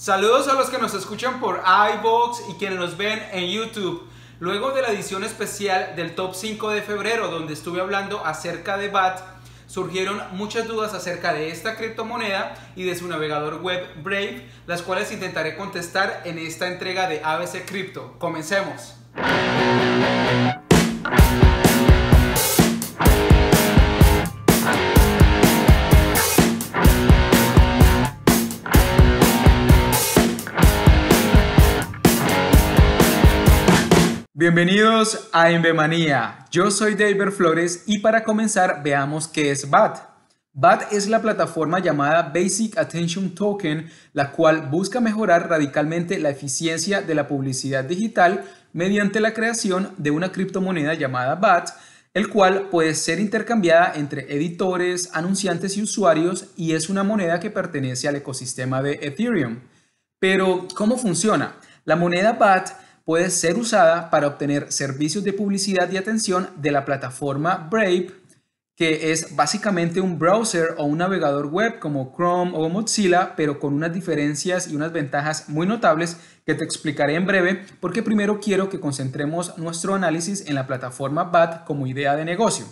Saludos a los que nos escuchan por iVoox y quienes nos ven en YouTube. Luego de la edición especial del Top 5 de febrero, donde estuve hablando acerca de BAT, surgieron muchas dudas acerca de esta criptomoneda y de su navegador web Brave, las cuales intentaré contestar en esta entrega de ABC Crypto. Comencemos. Bienvenidos a Embemanía. Yo soy David Flores y para comenzar veamos qué es BAT. BAT es la plataforma llamada Basic Attention Token, la cual busca mejorar radicalmente la eficiencia de la publicidad digital mediante la creación de una criptomoneda llamada BAT, el cual puede ser intercambiada entre editores, anunciantes y usuarios y es una moneda que pertenece al ecosistema de Ethereum. Pero, ¿cómo funciona? La moneda BAT puede ser usada para obtener servicios de publicidad y atención de la plataforma Brave, que es básicamente un browser o un navegador web como Chrome o Mozilla, pero con unas diferencias y unas ventajas muy notables que te explicaré en breve, porque primero quiero que concentremos nuestro análisis en la plataforma BAT como idea de negocio.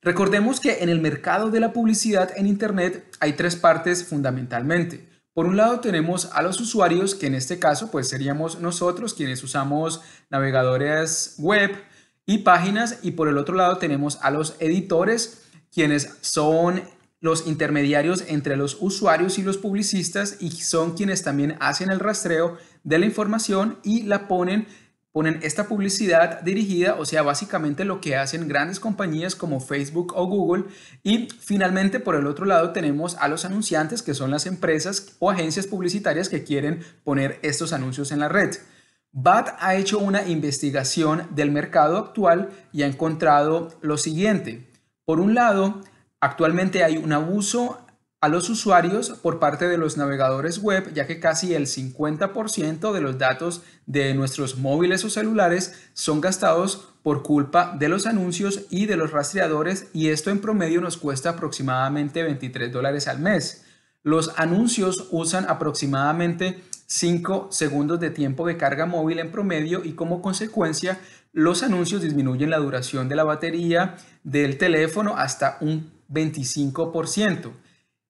Recordemos que en el mercado de la publicidad en Internet hay tres partes fundamentalmente por un lado tenemos a los usuarios, que en este caso pues seríamos nosotros quienes usamos navegadores web y páginas, y por el otro lado tenemos a los editores, quienes son los intermediarios entre los usuarios y los publicistas y son quienes también hacen el rastreo de la información y la ponen ponen esta publicidad dirigida, o sea, básicamente lo que hacen grandes compañías como Facebook o Google. Y finalmente, por el otro lado, tenemos a los anunciantes, que son las empresas o agencias publicitarias que quieren poner estos anuncios en la red. BAT ha hecho una investigación del mercado actual y ha encontrado lo siguiente. Por un lado, actualmente hay un abuso a los usuarios por parte de los navegadores web, ya que casi el 50% de los datos de nuestros móviles o celulares son gastados por culpa de los anuncios y de los rastreadores y esto en promedio nos cuesta aproximadamente 23 dólares al mes. Los anuncios usan aproximadamente 5 segundos de tiempo de carga móvil en promedio y como consecuencia los anuncios disminuyen la duración de la batería del teléfono hasta un 25%.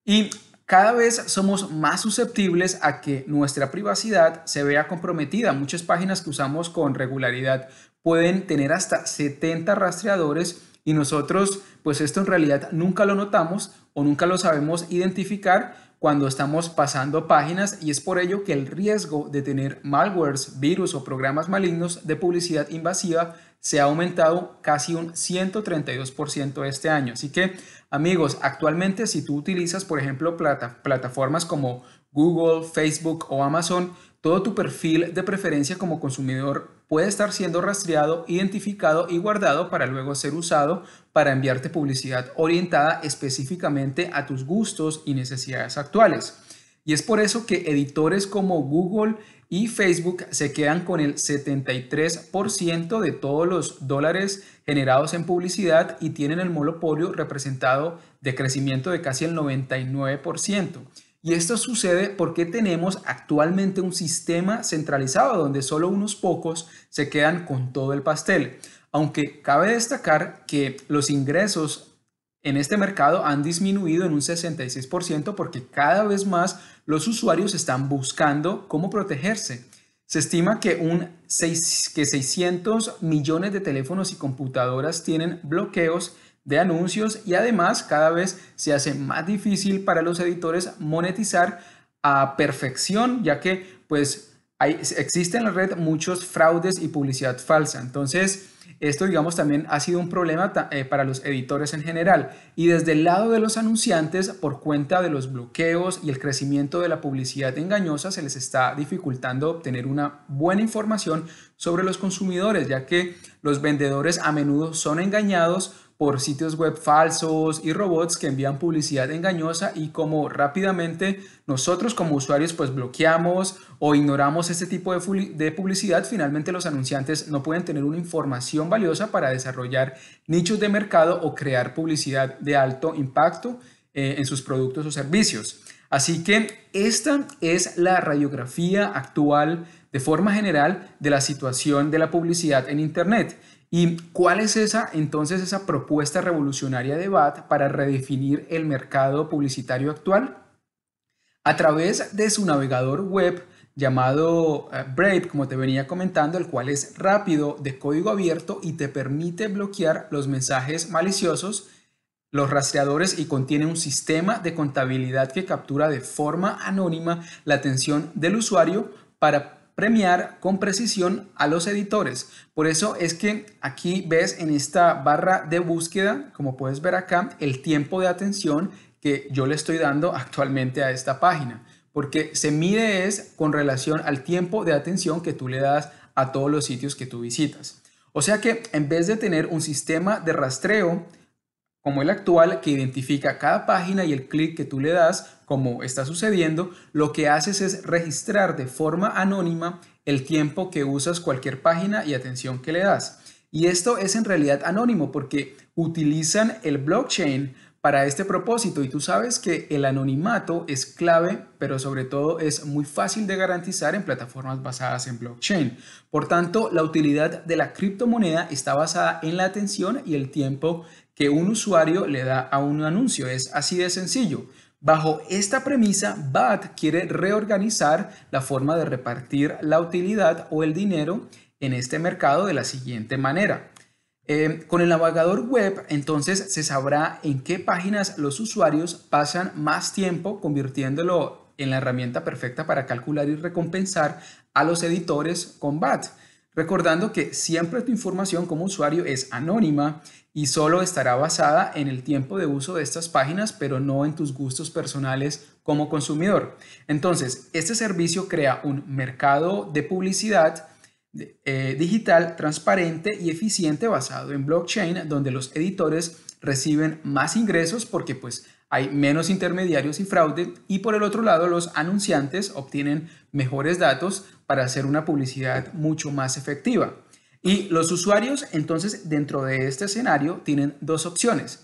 Y cada vez somos más susceptibles a que nuestra privacidad se vea comprometida. Muchas páginas que usamos con regularidad pueden tener hasta 70 rastreadores y nosotros pues esto en realidad nunca lo notamos o nunca lo sabemos identificar cuando estamos pasando páginas y es por ello que el riesgo de tener malwares, virus o programas malignos de publicidad invasiva se ha aumentado casi un 132% este año. Así que amigos, actualmente si tú utilizas por ejemplo plataformas como Google, Facebook o Amazon, todo tu perfil de preferencia como consumidor puede estar siendo rastreado, identificado y guardado para luego ser usado para enviarte publicidad orientada específicamente a tus gustos y necesidades actuales. Y es por eso que editores como Google y Facebook se quedan con el 73% de todos los dólares generados en publicidad y tienen el monopolio representado de crecimiento de casi el 99%. Y esto sucede porque tenemos actualmente un sistema centralizado donde solo unos pocos se quedan con todo el pastel. Aunque cabe destacar que los ingresos en este mercado han disminuido en un 66% porque cada vez más los usuarios están buscando cómo protegerse. Se estima que, un 6, 600 millones de teléfonos y computadoras tienen bloqueos de anuncios y además cada vez se hace más difícil para los editores monetizar a perfección, ya que pues existe en la red muchos fraudes y publicidad falsa. Entonces, esto, digamos, también ha sido un problema eh, para los editores en general. Y desde el lado de los anunciantes, por cuenta de los bloqueos y el crecimiento de la publicidad engañosa, se les está dificultando obtener una buena información sobre los consumidores, ya que los vendedores a menudo son engañados por sitios web falsos y robots que envían publicidad engañosa y como rápidamente nosotros como usuarios pues bloqueamos o ignoramos este tipo de, publicidad, finalmente los anunciantes no pueden tener una información valiosa para desarrollar nichos de mercado o crear publicidad de alto impacto eh, en sus productos o servicios. Así que esta es la radiografía actual de forma general de la situación de la publicidad en Internet. ¿Y cuál es esa entonces esa propuesta revolucionaria de BAT para redefinir el mercado publicitario actual? A través de su navegador web llamado eh, Brave, como te venía comentando, el cual es rápido, de código abierto y te permite bloquear los mensajes maliciosos, los rastreadores y contiene un sistema de contabilidad que captura de forma anónima la atención del usuario para premiar con precisión a los editores. Por eso es que aquí ves en esta barra de búsqueda, como puedes ver acá, el tiempo de atención que yo le estoy dando actualmente a esta página, porque se mide es con relación al tiempo de atención que tú le das a todos los sitios que tú visitas. O sea que en vez de tener un sistema de rastreo como el actual que identifica cada página y el clic que tú le das, como está sucediendo, lo que haces es registrar de forma anónima el tiempo que usas cualquier página y atención que le das. Y esto es en realidad anónimo porque utilizan el blockchain para este propósito y tú sabes que el anonimato es clave, pero sobre todo es muy fácil de garantizar en plataformas basadas en blockchain. Por tanto, la utilidad de la criptomoneda está basada en la atención y el tiempo que un usuario le da a un anuncio. Es así de sencillo. Bajo esta premisa, BAT quiere reorganizar la forma de repartir la utilidad o el dinero en este mercado de la siguiente manera. Eh, con el navegador web, entonces se sabrá en qué páginas los usuarios pasan más tiempo, convirtiéndolo en la herramienta perfecta para calcular y recompensar a los editores con BAT. Recordando que siempre tu información como usuario es anónima y solo estará basada en el tiempo de uso de estas páginas, pero no en tus gustos personales como consumidor. Entonces, este servicio crea un mercado de publicidad eh, digital transparente y eficiente basado en blockchain, donde los editores reciben más ingresos porque pues hay menos intermediarios y fraude y por el otro lado los anunciantes obtienen mejores datos para hacer una publicidad mucho más efectiva. Y los usuarios, entonces, dentro de este escenario, tienen dos opciones.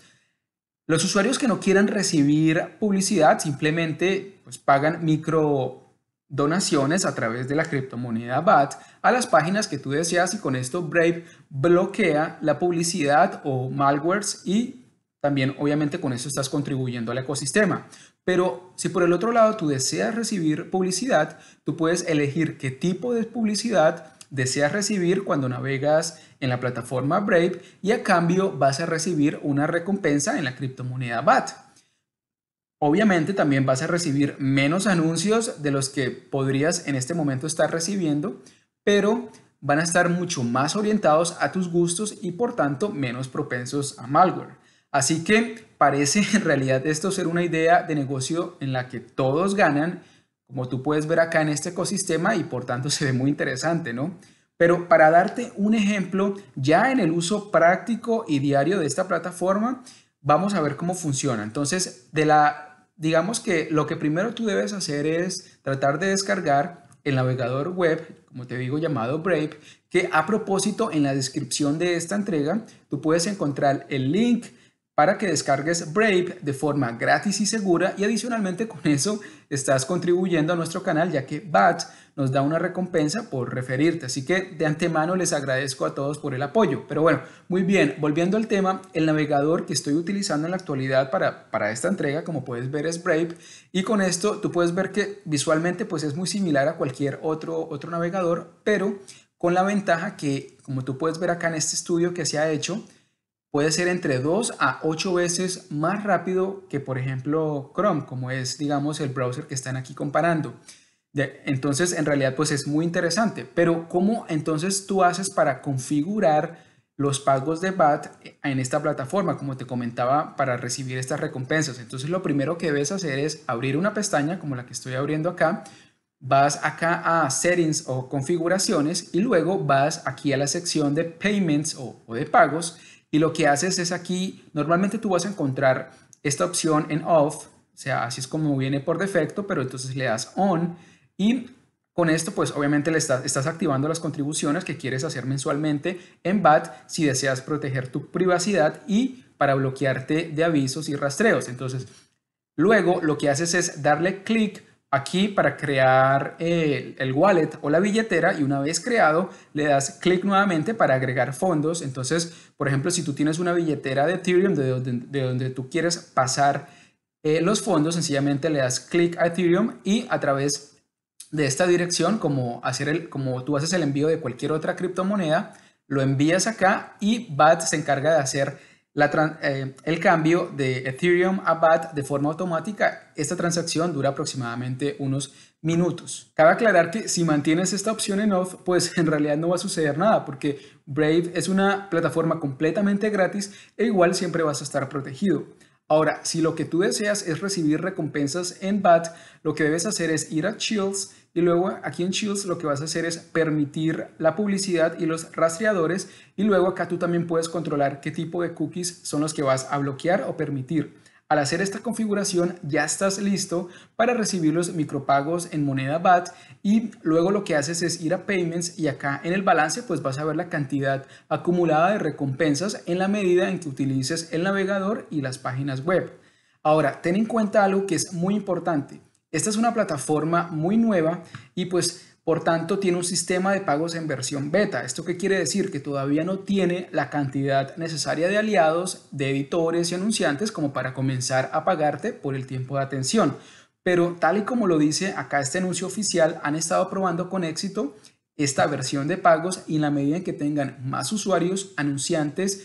Los usuarios que no quieran recibir publicidad simplemente pues, pagan micro donaciones a través de la criptomoneda BAT a las páginas que tú deseas y con esto Brave bloquea la publicidad o malwares y también obviamente con eso estás contribuyendo al ecosistema. Pero si por el otro lado tú deseas recibir publicidad, tú puedes elegir qué tipo de publicidad deseas recibir cuando navegas en la plataforma Brave y a cambio vas a recibir una recompensa en la criptomoneda BAT. Obviamente también vas a recibir menos anuncios de los que podrías en este momento estar recibiendo, pero van a estar mucho más orientados a tus gustos y por tanto menos propensos a malware. Así que parece en realidad esto ser una idea de negocio en la que todos ganan, como tú puedes ver acá en este ecosistema y por tanto se ve muy interesante, ¿no? Pero para darte un ejemplo, ya en el uso práctico y diario de esta plataforma, vamos a ver cómo funciona. Entonces, de la, digamos que lo que primero tú debes hacer es tratar de descargar el navegador web, como te digo, llamado Brave, que a propósito en la descripción de esta entrega, tú puedes encontrar el link para que descargues Brave de forma gratis y segura y adicionalmente con eso estás contribuyendo a nuestro canal ya que BAT nos da una recompensa por referirte. Así que de antemano les agradezco a todos por el apoyo. Pero bueno, muy bien, volviendo al tema, el navegador que estoy utilizando en la actualidad para, esta entrega como puedes ver es Brave y con esto tú puedes ver que visualmente pues es muy similar a cualquier otro, otro navegador pero con la ventaja que como tú puedes ver acá en este estudio que se ha hecho puede ser entre 2 a 8 veces más rápido que por ejemplo Chrome, como es digamos el browser que están aquí comparando. Entonces en realidad pues es muy interesante, pero ¿cómo entonces tú haces para configurar los pagos de BAT en esta plataforma, como te comentaba, para recibir estas recompensas? Entonces lo primero que debes hacer es abrir una pestaña como la que estoy abriendo acá, vas acá a settings o configuraciones y luego vas aquí a la sección de payments o, o de pagos y lo que haces es aquí, normalmente tú vas a encontrar esta opción en off, o sea, así es como viene por defecto, pero entonces le das on y con esto pues obviamente le estás, estás activando las contribuciones que quieres hacer mensualmente en BAT si deseas proteger tu privacidad y para bloquearte de avisos y rastreos. Entonces, luego lo que haces es darle clic aquí para crear eh, el, wallet o la billetera y una vez creado le das clic nuevamente para agregar fondos. Entonces, por ejemplo, si tú tienes una billetera de Ethereum de donde, tú quieres pasar eh, los fondos, sencillamente le das clic a Ethereum y a través de esta dirección, como, hacer el, como tú haces el envío de cualquier otra criptomoneda, lo envías acá y BAT se encarga de hacer eh, el cambio de Ethereum a BAT de forma automática, esta transacción dura aproximadamente unos minutos. Cabe aclarar que si mantienes esta opción en off, pues en realidad no va a suceder nada porque Brave es una plataforma completamente gratis e igual siempre vas a estar protegido. Ahora, si lo que tú deseas es recibir recompensas en BAT, lo que debes hacer es ir a Shields y luego aquí en Chills lo que vas a hacer es permitir la publicidad y los rastreadores y luego acá tú también puedes controlar qué tipo de cookies son los que vas a bloquear o permitir. Al hacer esta configuración ya estás listo para recibir los micropagos en moneda BAT y luego lo que haces es ir a Payments y acá en el balance pues vas a ver la cantidad acumulada de recompensas en la medida en que utilices el navegador y las páginas web. Ahora, ten en cuenta algo que es muy importante. Esta es una plataforma muy nueva y pues por tanto, tiene un sistema de pagos en versión beta. ¿Esto qué quiere decir? Que todavía no tiene la cantidad necesaria de aliados, de editores y anunciantes como para comenzar a pagarte por el tiempo de atención. Pero tal y como lo dice acá este anuncio oficial, han estado probando con éxito esta versión de pagos y en la medida en que tengan más usuarios, anunciantes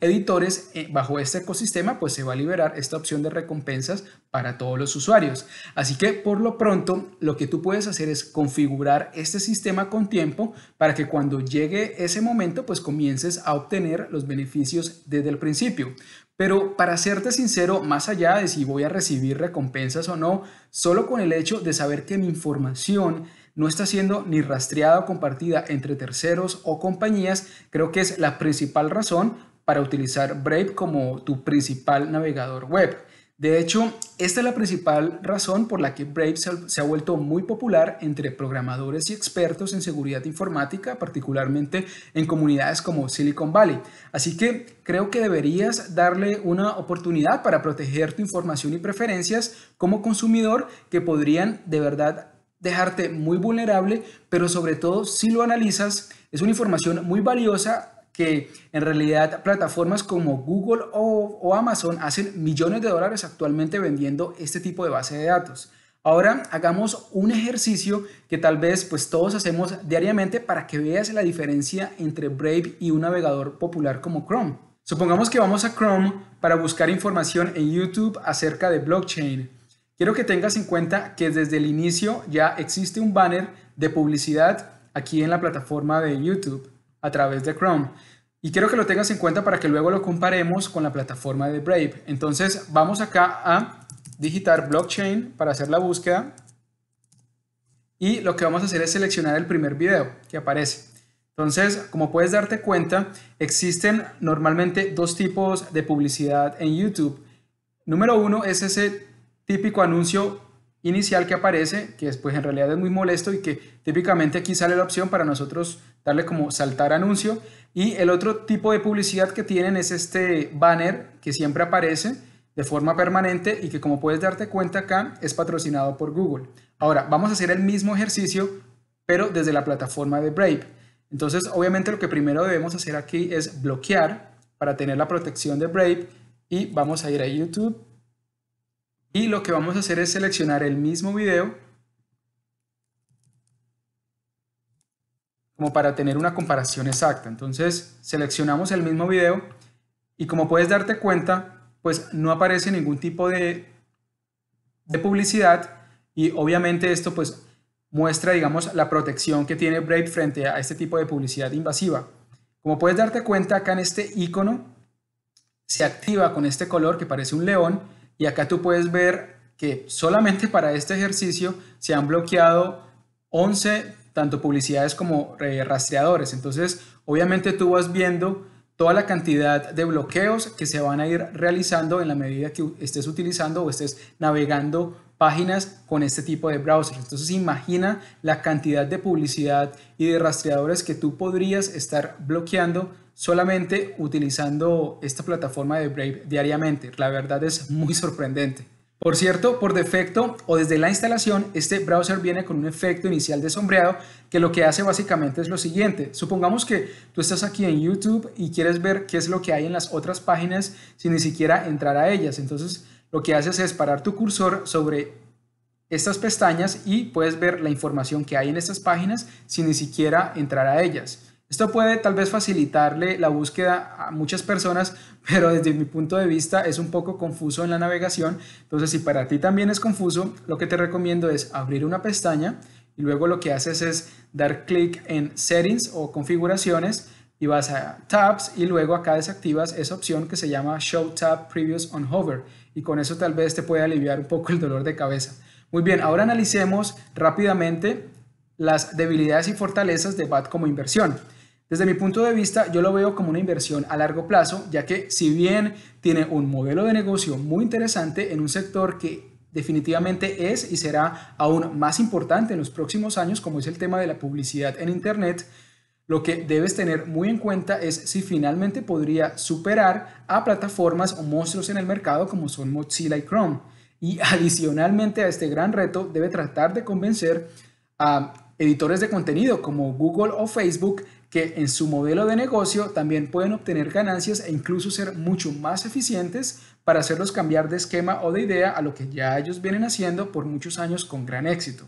editores, eh, bajo este ecosistema, pues se va a liberar esta opción de recompensas para todos los usuarios. Así que por lo pronto, lo que tú puedes hacer es configurar este sistema con tiempo para que cuando llegue ese momento, pues comiences a obtener los beneficios desde el principio. Pero para serte sincero, más allá de si voy a recibir recompensas o no, solo con el hecho de saber que mi información no está siendo ni rastreada o compartida entre terceros o compañías, creo que es la principal razón para utilizar Brave como tu principal navegador web. De hecho, esta es la principal razón por la que Brave se ha vuelto muy popular entre programadores y expertos en seguridad informática, particularmente en comunidades como Silicon Valley. Así que creo que deberías darle una oportunidad para proteger tu información y preferencias como consumidor que podrían de verdad dejarte muy vulnerable, pero sobre todo si lo analizas, es una información muy valiosa que en realidad plataformas como Google o, Amazon hacen millones de dólares actualmente vendiendo este tipo de base de datos. Ahora hagamos un ejercicio que tal vez pues todos hacemos diariamente para que veas la diferencia entre Brave y un navegador popular como Chrome. Supongamos que vamos a Chrome para buscar información en YouTube acerca de blockchain. Quiero que tengas en cuenta que desde el inicio ya existe un banner de publicidad aquí en la plataforma de YouTube a través de Chrome. Y quiero que lo tengas en cuenta para que luego lo comparemos con la plataforma de Brave. Entonces vamos acá a digitar blockchain para hacer la búsqueda. Y lo que vamos a hacer es seleccionar el primer video que aparece. Entonces, como puedes darte cuenta, existen normalmente dos tipos de publicidad en YouTube. Número uno es ese típico anuncio inicial que aparece, que después en realidad es muy molesto y que típicamente aquí sale la opción para nosotros darle como saltar anuncio. Y el otro tipo de publicidad que tienen es este banner que siempre aparece de forma permanente y que como puedes darte cuenta acá es patrocinado por Google. Ahora, vamos a hacer el mismo ejercicio, pero desde la plataforma de Brave. Entonces, obviamente lo que primero debemos hacer aquí es bloquear para tener la protección de Brave y vamos a ir a YouTube y lo que vamos a hacer es seleccionar el mismo video como para tener una comparación exacta. Entonces seleccionamos el mismo video y como puedes darte cuenta, pues no aparece ningún tipo de, de publicidad y obviamente esto pues muestra, digamos, la protección que tiene Brave frente a este tipo de publicidad invasiva. Como puedes darte cuenta, acá en este icono se activa con este color que parece un león y acá tú puedes ver que solamente para este ejercicio se han bloqueado 11 tanto publicidades como eh, rastreadores. Entonces, obviamente tú vas viendo toda la cantidad de bloqueos que se van a ir realizando en la medida que estés utilizando o estés navegando páginas con este tipo de browsers. Entonces imagina la cantidad de publicidad y de rastreadores que tú podrías estar bloqueando solamente utilizando esta plataforma de Brave diariamente. La verdad es muy sorprendente. Por cierto, por defecto o desde la instalación, este browser viene con un efecto inicial de sombreado que lo que hace básicamente es lo siguiente. Supongamos que tú estás aquí en YouTube y quieres ver qué es lo que hay en las otras páginas sin ni siquiera entrar a ellas. Entonces, lo que haces es parar tu cursor sobre estas pestañas y puedes ver la información que hay en estas páginas sin ni siquiera entrar a ellas. Esto puede tal vez facilitarle la búsqueda a muchas personas, pero desde mi punto de vista es un poco confuso en la navegación. Entonces, si para ti también es confuso, lo que te recomiendo es abrir una pestaña y luego lo que haces es dar clic en Settings o Configuraciones y vas a Tabs y luego acá desactivas esa opción que se llama Show Tab Previous on Hover y con eso tal vez te puede aliviar un poco el dolor de cabeza. Muy bien, ahora analicemos rápidamente las debilidades y fortalezas de BAT como inversión. Desde mi punto de vista, yo lo veo como una inversión a largo plazo, ya que si bien tiene un modelo de negocio muy interesante en un sector que definitivamente es y será aún más importante en los próximos años, como es el tema de la publicidad en Internet, lo que debes tener muy en cuenta es si finalmente podría superar a plataformas o monstruos en el mercado como son Mozilla y Chrome. Y adicionalmente a este gran reto debe tratar de convencer a editores de contenido como Google o Facebook que en su modelo de negocio también pueden obtener ganancias e incluso ser mucho más eficientes para hacerlos cambiar de esquema o de idea a lo que ya ellos vienen haciendo por muchos años con gran éxito.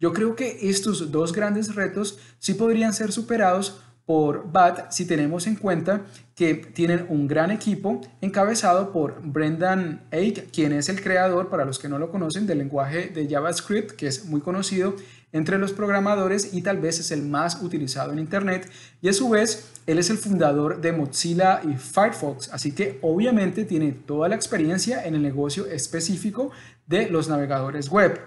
Yo creo que estos dos grandes retos sí podrían ser superados por BAT si tenemos en cuenta que tienen un gran equipo encabezado por Brendan Eich, quien es el creador, para los que no lo conocen, del lenguaje de JavaScript, que es muy conocido entre los programadores y tal vez es el más utilizado en Internet. Y a su vez, él es el fundador de Mozilla y Firefox, así que obviamente tiene toda la experiencia en el negocio específico de los navegadores web.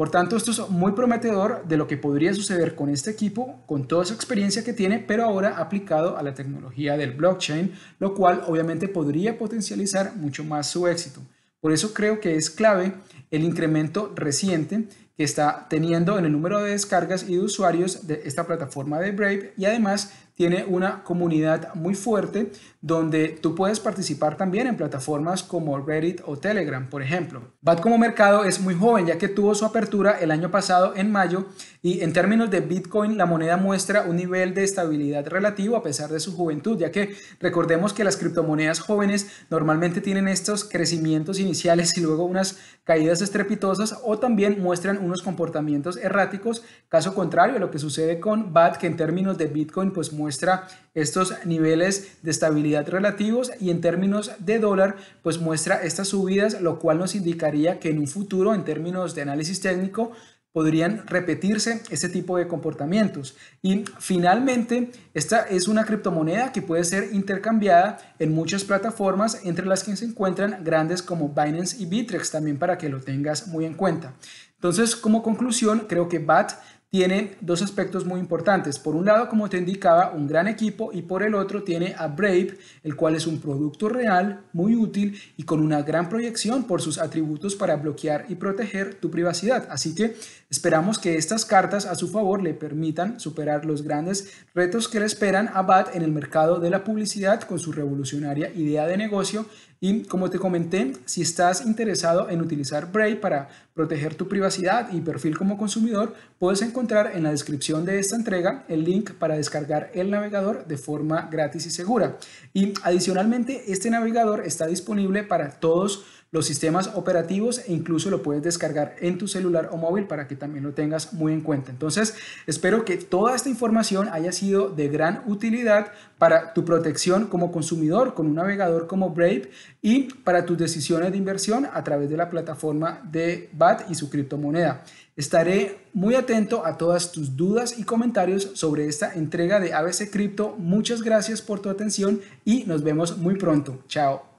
Por tanto, esto es muy prometedor de lo que podría suceder con este equipo, con toda esa experiencia que tiene, pero ahora aplicado a la tecnología del blockchain, lo cual obviamente podría potencializar mucho más su éxito. Por eso creo que es clave el incremento reciente que está teniendo en el número de descargas y de usuarios de esta plataforma de Brave y además tiene una comunidad muy fuerte donde tú puedes participar también en plataformas como Reddit o Telegram, por ejemplo. BAT como mercado es muy joven ya que tuvo su apertura el año pasado en mayo y en términos de Bitcoin la moneda muestra un nivel de estabilidad relativo a pesar de su juventud, ya que recordemos que las criptomonedas jóvenes normalmente tienen estos crecimientos iniciales y luego unas caídas estrepitosas o también muestran unos comportamientos erráticos, caso contrario a lo que sucede con BAT que en términos de Bitcoin pues muestra muestra estos niveles de estabilidad relativos y en términos de dólar pues muestra estas subidas lo cual nos indicaría que en un futuro en términos de análisis técnico podrían repetirse este tipo de comportamientos. Y finalmente, esta es una criptomoneda que puede ser intercambiada en muchas plataformas, entre las que se encuentran grandes como Binance y Bitrex, también para que lo tengas muy en cuenta. Entonces, como conclusión, creo que BAT tiene dos aspectos muy importantes. Por un lado, como te indicaba, un gran equipo y por el otro tiene a Brave, el cual es un producto real, muy útil y con una gran proyección por sus atributos para bloquear y proteger tu privacidad. Así que esperamos que estas cartas a su favor le permitan superar los grandes retos que le esperan a BAT en el mercado de la publicidad con su revolucionaria idea de negocio y como te comenté, si estás interesado en utilizar Brave para proteger tu privacidad y perfil como consumidor, puedes encontrar en la descripción de esta entrega el link para descargar el navegador de forma gratis y segura. Y adicionalmente, este navegador está disponible para todos los sistemas operativos e incluso lo puedes descargar en tu celular o móvil para que también lo tengas muy en cuenta. Entonces, espero que toda esta información haya sido de gran utilidad para tu protección como consumidor con un navegador como Brave y para tus decisiones de inversión a través de la plataforma de BAT y su criptomoneda. Estaré muy atento a todas tus dudas y comentarios sobre esta entrega de ABC Crypto. Muchas gracias por tu atención y nos vemos muy pronto. Chao.